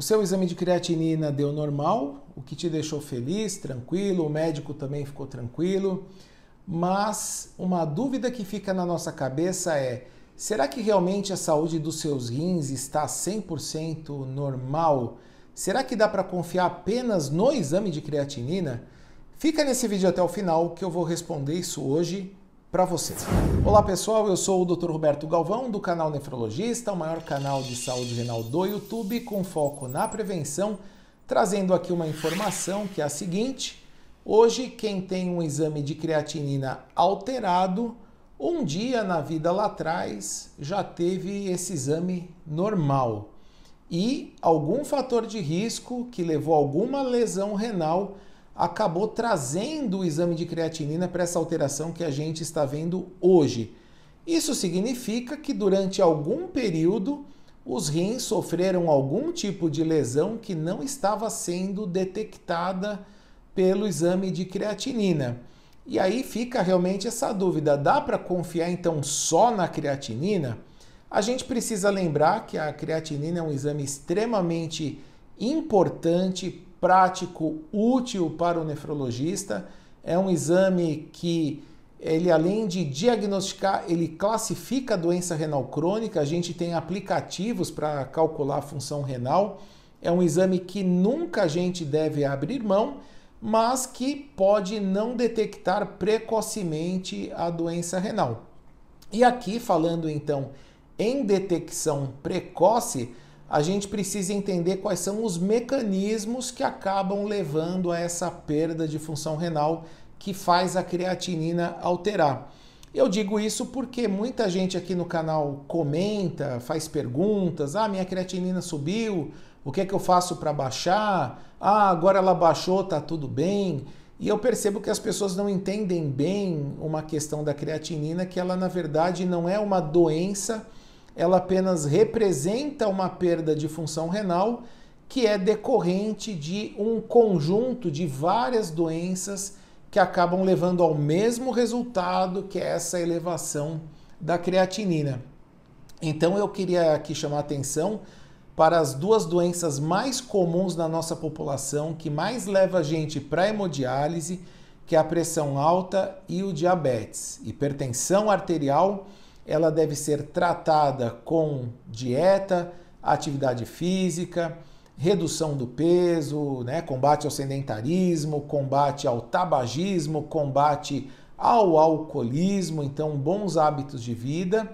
O seu exame de creatinina deu normal, o que te deixou feliz, tranquilo, o médico também ficou tranquilo. Mas uma dúvida que fica na nossa cabeça é: será que realmente a saúde dos seus rins está 100% normal? Será que dá para confiar apenas no exame de creatinina? Fica nesse vídeo até o final que eu vou responder isso hoje para você. Olá pessoal, eu sou o Dr. Roberto Galvão do canal Nefrologista, o maior canal de saúde renal do YouTube com foco na prevenção, trazendo aqui uma informação que é a seguinte: hoje quem tem um exame de creatinina alterado, um dia na vida lá atrás já teve esse exame normal. E algum fator de risco que levou a alguma lesão renal acabou trazendo o exame de creatinina para essa alteração que a gente está vendo hoje. Isso significa que durante algum período os rins sofreram algum tipo de lesão que não estava sendo detectada pelo exame de creatinina. E aí fica realmente essa dúvida: dá para confiar então só na creatinina? A gente precisa lembrar que a creatinina é um exame extremamente importante prático, útil para o nefrologista. É um exame que ele além de diagnosticar, ele classifica a doença renal crônica. A gente tem aplicativos para calcular a função renal. É um exame que nunca a gente deve abrir mão, mas que pode não detectar precocemente a doença renal. E aqui falando então em detecção precoce, a gente precisa entender quais são os mecanismos que acabam levando a essa perda de função renal que faz a creatinina alterar. Eu digo isso porque muita gente aqui no canal comenta, faz perguntas: ah, minha creatinina subiu, o que é que eu faço para baixar? Ah, agora ela baixou, tá tudo bem. E eu percebo que as pessoas não entendem bem uma questão da creatinina, que ela na verdade não é uma doença ela apenas representa uma perda de função renal que é decorrente de um conjunto de várias doenças que acabam levando ao mesmo resultado, que é essa elevação da creatinina. Então eu queria aqui chamar atenção para as duas doenças mais comuns na nossa população, que mais leva a gente para a hemodiálise, que é a pressão alta e o diabetes. Hipertensão arterial ela deve ser tratada com dieta, atividade física, redução do peso, né, combate ao sedentarismo, combate ao tabagismo, combate ao alcoolismo, então bons hábitos de vida,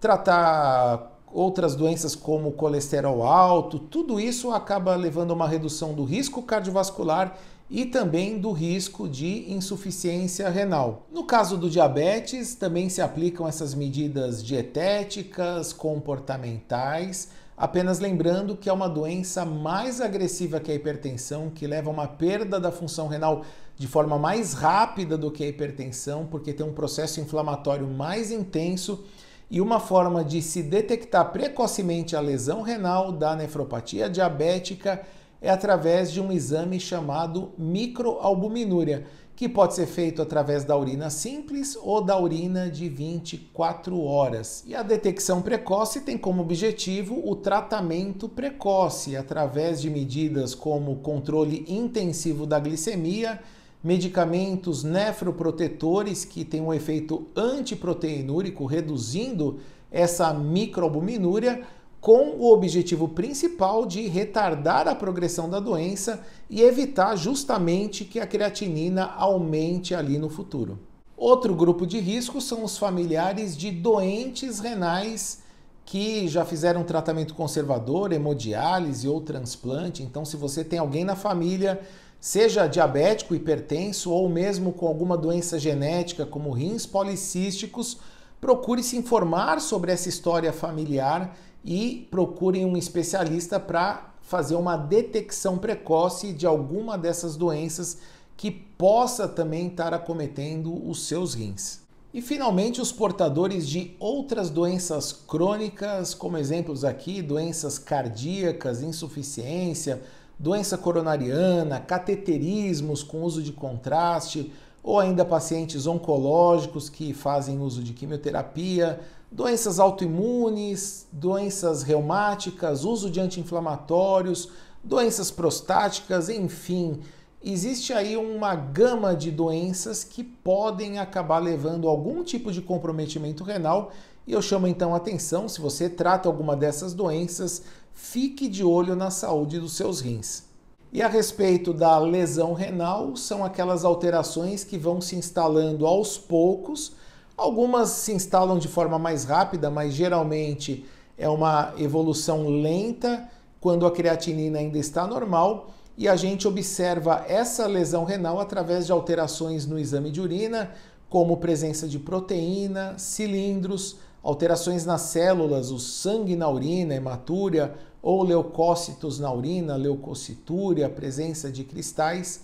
tratar outras doenças como colesterol alto, tudo isso acaba levando a uma redução do risco cardiovascular e também do risco de insuficiência renal. No caso do diabetes, também se aplicam essas medidas dietéticas, comportamentais, apenas lembrando que é uma doença mais agressiva que a hipertensão, que leva a uma perda da função renal de forma mais rápida do que a hipertensão, porque tem um processo inflamatório mais intenso. E uma forma de se detectar precocemente a lesão renal da nefropatia diabética é através de um exame chamado microalbuminúria, que pode ser feito através da urina simples ou da urina de 24 horas. E a detecção precoce tem como objetivo o tratamento precoce, através de medidas como controle intensivo da glicemia, medicamentos nefroprotetores que têm um efeito antiproteinúrico, reduzindo essa microalbuminúria com o objetivo principal de retardar a progressão da doença e evitar justamente que a creatinina aumente ali no futuro. Outro grupo de risco são os familiares de doentes renais que já fizeram tratamento conservador, hemodiálise ou transplante. Então, se você tem alguém na família, seja diabético, hipertenso ou mesmo com alguma doença genética como rins policísticos, procure se informar sobre essa história familiar e procurem um especialista para fazer uma detecção precoce de alguma dessas doenças que possa também estar acometendo os seus rins. E finalmente, os portadores de outras doenças crônicas, como exemplos aqui, doenças cardíacas, insuficiência, doença coronariana, cateterismos com uso de contraste, ou ainda pacientes oncológicos que fazem uso de quimioterapia, doenças autoimunes, doenças reumáticas, uso de anti-inflamatórios, doenças prostáticas, enfim. Existe aí uma gama de doenças que podem acabar levando algum tipo de comprometimento renal e eu chamo então a atenção, se você trata alguma dessas doenças, fique de olho na saúde dos seus rins. E a respeito da lesão renal, são aquelas alterações que vão se instalando aos poucos Algumas se instalam de forma mais rápida, mas geralmente é uma evolução lenta quando a creatinina ainda está normal e a gente observa essa lesão renal através de alterações no exame de urina, como presença de proteína, cilindros, alterações nas células, o sangue na urina, hematúria ou leucócitos na urina, leucocitúria, presença de cristais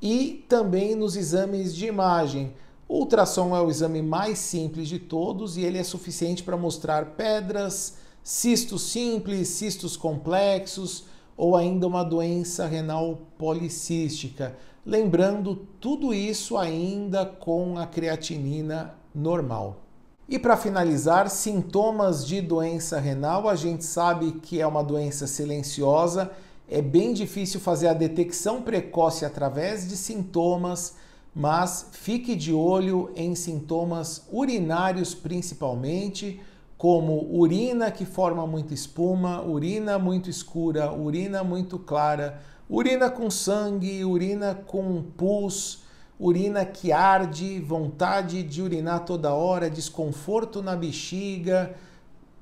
e também nos exames de imagem, o ultrassom é o exame mais simples de todos e ele é suficiente para mostrar pedras, cistos simples, cistos complexos ou ainda uma doença renal policística. Lembrando, tudo isso ainda com a creatinina normal. E para finalizar, sintomas de doença renal, a gente sabe que é uma doença silenciosa, é bem difícil fazer a detecção precoce através de sintomas mas fique de olho em sintomas urinários principalmente, como urina que forma muita espuma, urina muito escura, urina muito clara, urina com sangue, urina com pus, urina que arde, vontade de urinar toda hora, desconforto na bexiga,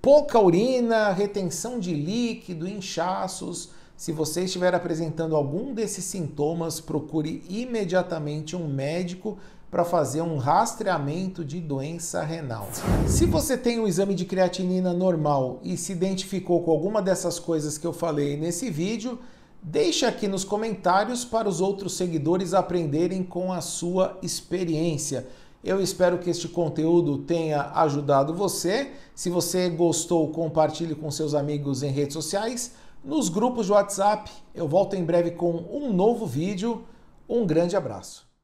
pouca urina, retenção de líquido, inchaços, se você estiver apresentando algum desses sintomas, procure imediatamente um médico para fazer um rastreamento de doença renal. Se você tem um exame de creatinina normal e se identificou com alguma dessas coisas que eu falei nesse vídeo, deixe aqui nos comentários para os outros seguidores aprenderem com a sua experiência. Eu espero que este conteúdo tenha ajudado você. Se você gostou, compartilhe com seus amigos em redes sociais nos grupos de WhatsApp. Eu volto em breve com um novo vídeo. Um grande abraço.